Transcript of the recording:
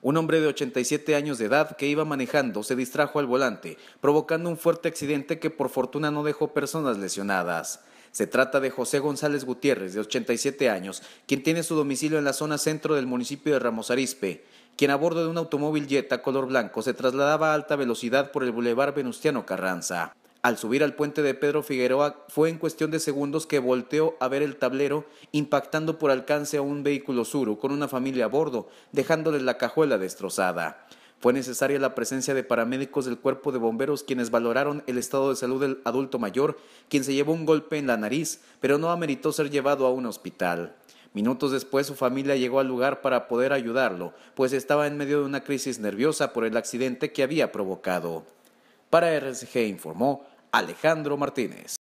Un hombre de 87 años de edad que iba manejando se distrajo al volante, provocando un fuerte accidente que por fortuna no dejó personas lesionadas. Se trata de José González Gutiérrez, de 87 años, quien tiene su domicilio en la zona centro del municipio de Ramos Arispe, quien a bordo de un automóvil Jetta color blanco se trasladaba a alta velocidad por el bulevar Venustiano Carranza. Al subir al puente de Pedro Figueroa fue en cuestión de segundos que volteó a ver el tablero, impactando por alcance a un vehículo suru con una familia a bordo, dejándoles la cajuela destrozada. Fue necesaria la presencia de paramédicos del cuerpo de bomberos quienes valoraron el estado de salud del adulto mayor, quien se llevó un golpe en la nariz, pero no ameritó ser llevado a un hospital. Minutos después su familia llegó al lugar para poder ayudarlo, pues estaba en medio de una crisis nerviosa por el accidente que había provocado. Para RCG informó Alejandro Martínez.